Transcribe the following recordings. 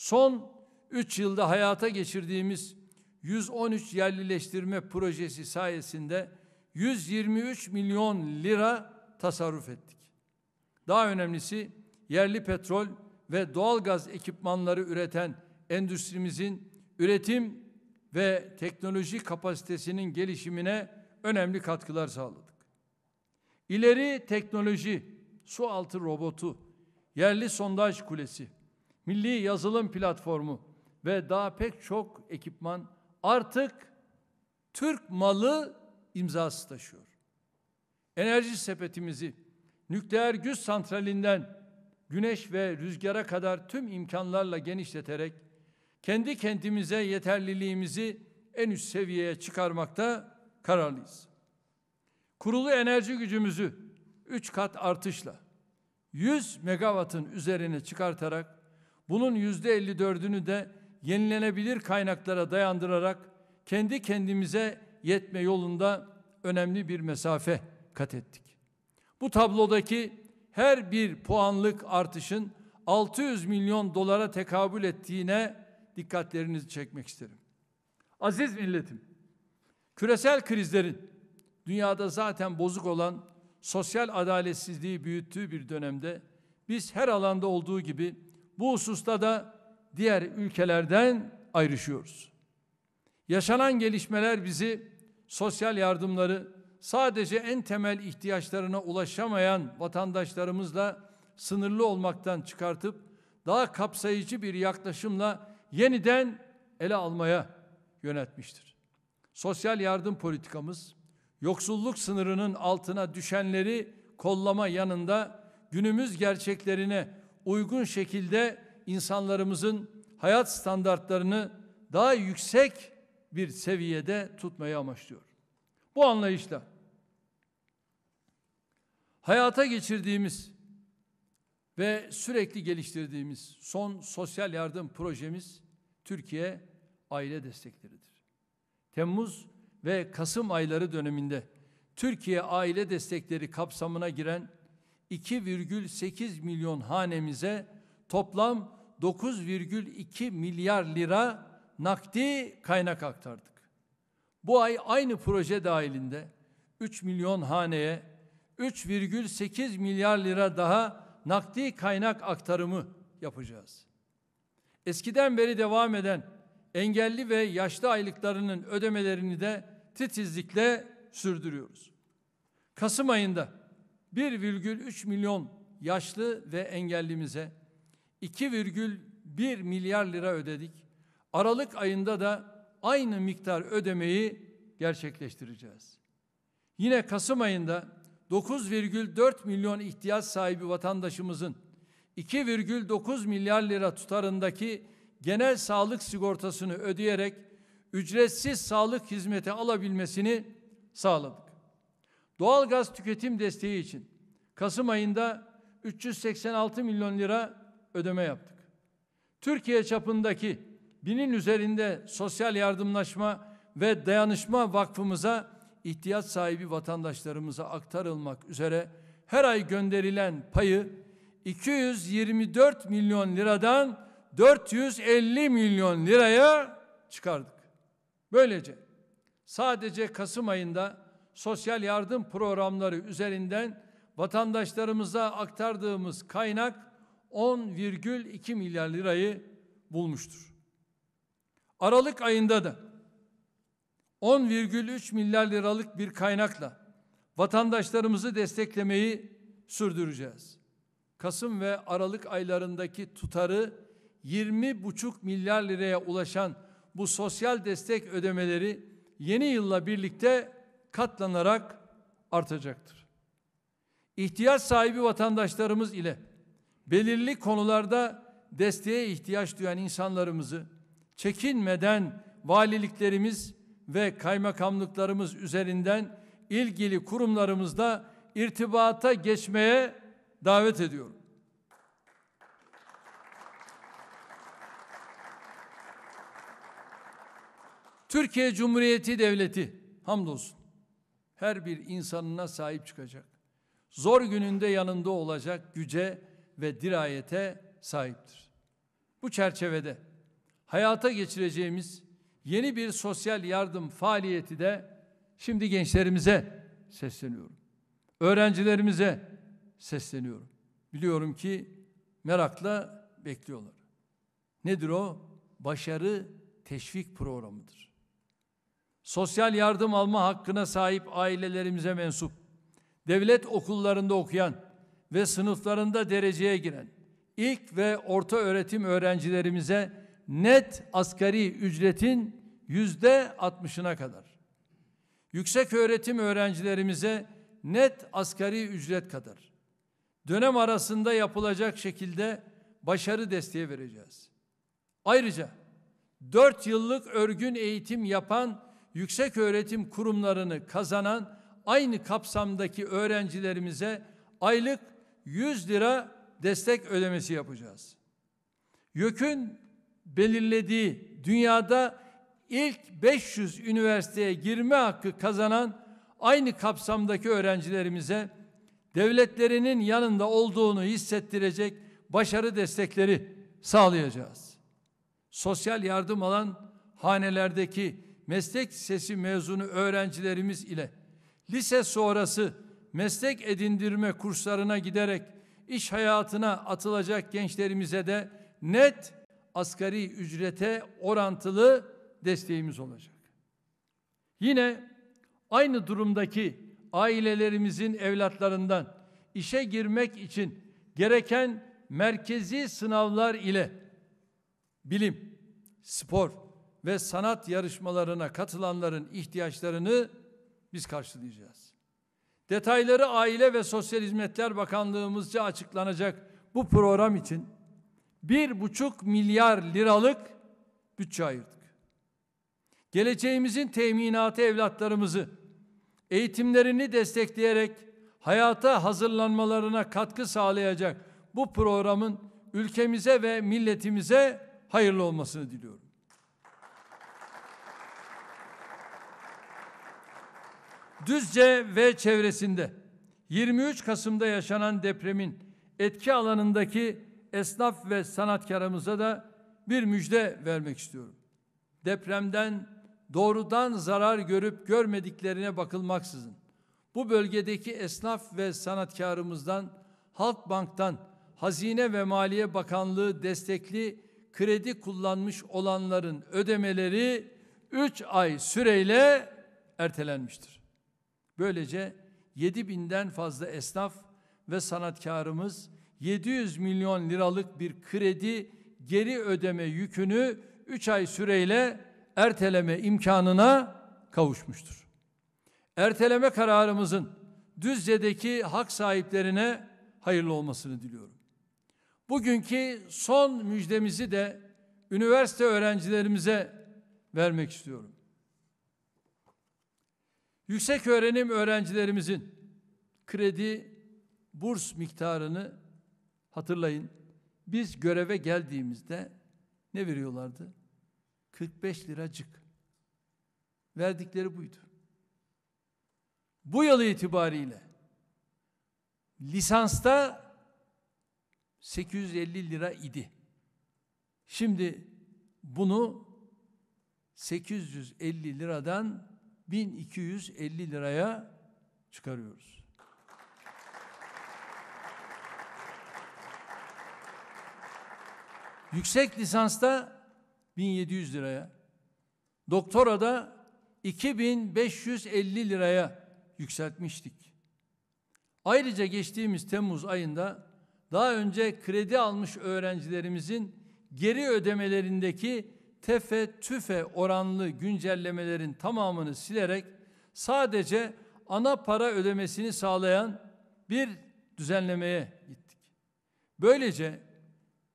Son 3 yılda hayata geçirdiğimiz 113 yerlileştirme projesi sayesinde 123 milyon lira tasarruf ettik. Daha önemlisi yerli petrol ve doğalgaz ekipmanları üreten endüstrimizin üretim ve teknoloji kapasitesinin gelişimine önemli katkılar sağladık. İleri teknoloji, su altı robotu, yerli sondaj kulesi, Milli Yazılım Platformu ve daha pek çok ekipman artık Türk malı imzası taşıyor. Enerji sepetimizi nükleer güç santralinden güneş ve rüzgara kadar tüm imkanlarla genişleterek kendi kendimize yeterliliğimizi en üst seviyeye çıkarmakta kararlıyız. Kurulu enerji gücümüzü 3 kat artışla 100 megawattın üzerine çıkartarak bunun yüzde %54'ünü de yenilenebilir kaynaklara dayandırarak kendi kendimize yetme yolunda önemli bir mesafe kat ettik. Bu tablodaki her bir puanlık artışın 600 milyon dolara tekabül ettiğine dikkatlerinizi çekmek isterim. Aziz milletim, küresel krizlerin dünyada zaten bozuk olan sosyal adaletsizliği büyüttüğü bir dönemde biz her alanda olduğu gibi bu hususta da diğer ülkelerden ayrışıyoruz. Yaşanan gelişmeler bizi sosyal yardımları sadece en temel ihtiyaçlarına ulaşamayan vatandaşlarımızla sınırlı olmaktan çıkartıp daha kapsayıcı bir yaklaşımla yeniden ele almaya yönetmiştir. Sosyal yardım politikamız yoksulluk sınırının altına düşenleri kollama yanında günümüz gerçeklerine uygun şekilde insanlarımızın hayat standartlarını daha yüksek bir seviyede tutmayı amaçlıyor. Bu anlayışla hayata geçirdiğimiz ve sürekli geliştirdiğimiz son sosyal yardım projemiz Türkiye Aile Destekleri'dir. Temmuz ve Kasım ayları döneminde Türkiye Aile Destekleri kapsamına giren 2,8 milyon hanemize toplam 9,2 milyar lira nakdi kaynak aktardık. Bu ay aynı proje dahilinde 3 milyon haneye 3,8 milyar lira daha nakdi kaynak aktarımı yapacağız. Eskiden beri devam eden engelli ve yaşlı aylıklarının ödemelerini de titizlikle sürdürüyoruz. Kasım ayında 1,3 milyon yaşlı ve engellimize 2,1 milyar lira ödedik. Aralık ayında da aynı miktar ödemeyi gerçekleştireceğiz. Yine Kasım ayında 9,4 milyon ihtiyaç sahibi vatandaşımızın 2,9 milyar lira tutarındaki genel sağlık sigortasını ödeyerek ücretsiz sağlık hizmeti alabilmesini sağladık. Doğalgaz tüketim desteği için Kasım ayında 386 milyon lira ödeme yaptık. Türkiye çapındaki binin üzerinde sosyal yardımlaşma ve dayanışma vakfımıza ihtiyaç sahibi vatandaşlarımıza aktarılmak üzere her ay gönderilen payı 224 milyon liradan 450 milyon liraya çıkardık. Böylece sadece Kasım ayında sosyal yardım programları üzerinden vatandaşlarımıza aktardığımız kaynak 10,2 milyar lirayı bulmuştur. Aralık ayında da 10,3 milyar liralık bir kaynakla vatandaşlarımızı desteklemeyi sürdüreceğiz. Kasım ve Aralık aylarındaki tutarı 20,5 milyar liraya ulaşan bu sosyal destek ödemeleri yeni yılla birlikte katlanarak artacaktır. İhtiyaç sahibi vatandaşlarımız ile belirli konularda desteğe ihtiyaç duyan insanlarımızı çekinmeden valiliklerimiz ve kaymakamlıklarımız üzerinden ilgili kurumlarımızla irtibata geçmeye davet ediyorum. Türkiye Cumhuriyeti Devleti hamdolsun her bir insanına sahip çıkacak. Zor gününde yanında olacak güce ve dirayete sahiptir. Bu çerçevede hayata geçireceğimiz yeni bir sosyal yardım faaliyeti de şimdi gençlerimize sesleniyorum. Öğrencilerimize sesleniyorum. Biliyorum ki merakla bekliyorlar. Nedir o? Başarı teşvik programıdır sosyal yardım alma hakkına sahip ailelerimize mensup, devlet okullarında okuyan ve sınıflarında dereceye giren ilk ve orta öğretim öğrencilerimize net asgari ücretin yüzde altmışına kadar, yüksek öğretim öğrencilerimize net asgari ücret kadar, dönem arasında yapılacak şekilde başarı desteği vereceğiz. Ayrıca dört yıllık örgün eğitim yapan yüksek öğretim kurumlarını kazanan aynı kapsamdaki öğrencilerimize aylık 100 lira destek ödemesi yapacağız. YÖK'ün belirlediği dünyada ilk 500 üniversiteye girme hakkı kazanan aynı kapsamdaki öğrencilerimize devletlerinin yanında olduğunu hissettirecek başarı destekleri sağlayacağız. Sosyal yardım alan hanelerdeki meslek sesi mezunu öğrencilerimiz ile lise sonrası meslek edindirme kurslarına giderek iş hayatına atılacak gençlerimize de net asgari ücrete orantılı desteğimiz olacak. Yine aynı durumdaki ailelerimizin evlatlarından işe girmek için gereken merkezi sınavlar ile bilim, spor, ve sanat yarışmalarına katılanların ihtiyaçlarını biz karşılayacağız. Detayları Aile ve Sosyal Hizmetler Bakanlığımızca açıklanacak bu program için bir buçuk milyar liralık bütçe ayırdık. Geleceğimizin teminatı evlatlarımızı eğitimlerini destekleyerek hayata hazırlanmalarına katkı sağlayacak bu programın ülkemize ve milletimize hayırlı olmasını diliyorum. Düzce ve çevresinde 23 Kasım'da yaşanan depremin etki alanındaki esnaf ve sanatkarımıza da bir müjde vermek istiyorum. Depremden doğrudan zarar görüp görmediklerine bakılmaksızın bu bölgedeki esnaf ve sanatkarımızdan Halkbank'tan Hazine ve Maliye Bakanlığı destekli kredi kullanmış olanların ödemeleri 3 ay süreyle ertelenmiştir. Böylece 7 binden fazla esnaf ve sanatkarımız 700 milyon liralık bir kredi geri ödeme yükünü 3 ay süreyle erteleme imkanına kavuşmuştur. Erteleme kararımızın Düzce'deki hak sahiplerine hayırlı olmasını diliyorum. Bugünkü son müjdemizi de üniversite öğrencilerimize vermek istiyorum. Yüksek öğrenim öğrencilerimizin kredi burs miktarını hatırlayın. Biz göreve geldiğimizde ne veriyorlardı? 45 liracık. Verdikleri buydu. Bu yıl itibariyle lisansta 850 lira idi. Şimdi bunu 850 liradan 1250 liraya çıkarıyoruz. Yüksek lisansta 1700 liraya, doktora da 2550 liraya yükseltmiştik. Ayrıca geçtiğimiz Temmuz ayında daha önce kredi almış öğrencilerimizin geri ödemelerindeki tefe tüfe oranlı güncellemelerin tamamını silerek sadece ana para ödemesini sağlayan bir düzenlemeye gittik. Böylece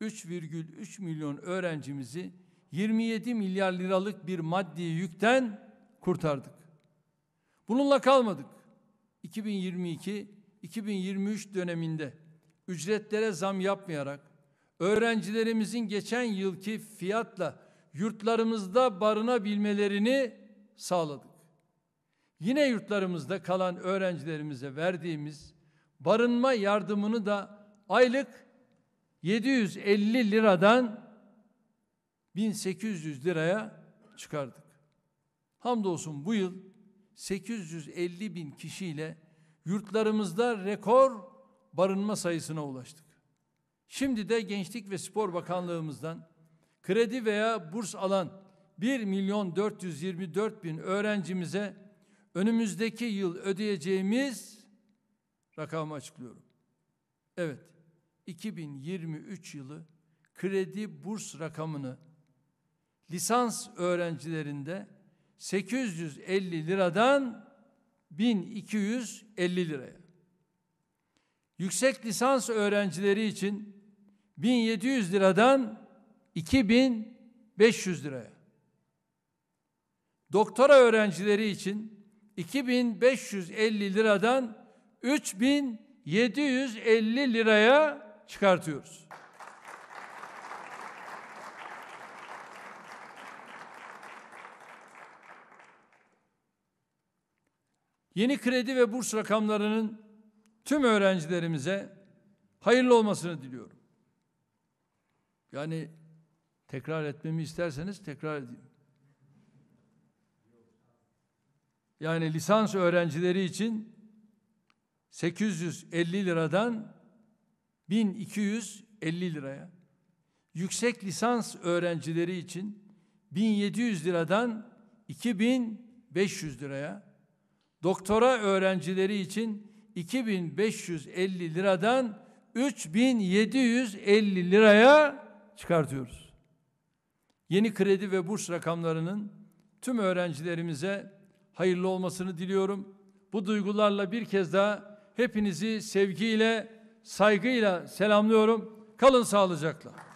3,3 milyon öğrencimizi 27 milyar liralık bir maddi yükten kurtardık. Bununla kalmadık. 2022-2023 döneminde ücretlere zam yapmayarak öğrencilerimizin geçen yılki fiyatla yurtlarımızda barınabilmelerini sağladık. Yine yurtlarımızda kalan öğrencilerimize verdiğimiz barınma yardımını da aylık 750 liradan 1800 liraya çıkardık. Hamdolsun bu yıl 850 bin kişiyle yurtlarımızda rekor barınma sayısına ulaştık. Şimdi de Gençlik ve Spor Bakanlığımızdan kredi veya burs alan 1 milyon 424 bin öğrencimize önümüzdeki yıl ödeyeceğimiz rakamı açıklıyorum. Evet, 2023 yılı kredi burs rakamını lisans öğrencilerinde 850 liradan 1250 liraya. Yüksek lisans öğrencileri için 1700 liradan 2500 liraya. Doktora öğrencileri için 2550 liradan 3750 liraya çıkartıyoruz. Yeni kredi ve burs rakamlarının tüm öğrencilerimize hayırlı olmasını diliyorum. Yani Tekrar etmemi isterseniz tekrar edeyim. Yani lisans öğrencileri için 850 liradan 1250 liraya. Yüksek lisans öğrencileri için 1700 liradan 2500 liraya. Doktora öğrencileri için 2550 liradan 3750 liraya çıkartıyoruz. Yeni kredi ve burs rakamlarının tüm öğrencilerimize hayırlı olmasını diliyorum. Bu duygularla bir kez daha hepinizi sevgiyle, saygıyla selamlıyorum. Kalın sağlıcakla.